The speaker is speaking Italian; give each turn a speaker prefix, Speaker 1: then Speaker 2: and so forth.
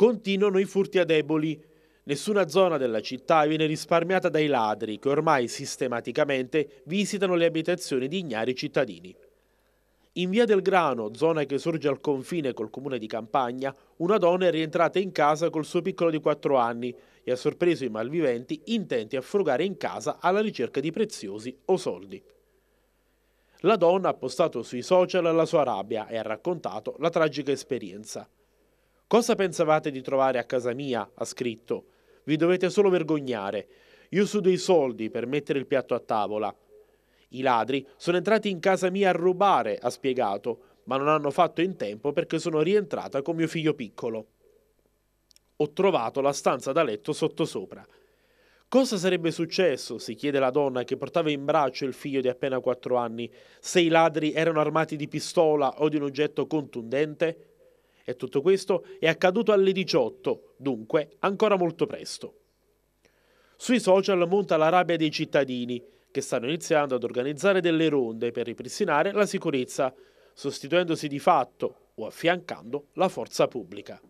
Speaker 1: Continuano i furti a deboli. Nessuna zona della città viene risparmiata dai ladri che ormai sistematicamente visitano le abitazioni di ignari cittadini. In via del Grano, zona che sorge al confine col comune di Campagna, una donna è rientrata in casa col suo piccolo di 4 anni e ha sorpreso i malviventi intenti a frugare in casa alla ricerca di preziosi o soldi. La donna ha postato sui social la sua rabbia e ha raccontato la tragica esperienza. Cosa pensavate di trovare a casa mia? ha scritto. Vi dovete solo vergognare. Io su dei soldi per mettere il piatto a tavola. I ladri sono entrati in casa mia a rubare, ha spiegato, ma non hanno fatto in tempo perché sono rientrata con mio figlio piccolo. Ho trovato la stanza da letto sottosopra. Cosa sarebbe successo, si chiede la donna che portava in braccio il figlio di appena quattro anni, se i ladri erano armati di pistola o di un oggetto contundente? E tutto questo è accaduto alle 18, dunque ancora molto presto. Sui social monta la rabbia dei cittadini, che stanno iniziando ad organizzare delle ronde per ripristinare la sicurezza, sostituendosi di fatto o affiancando la forza pubblica.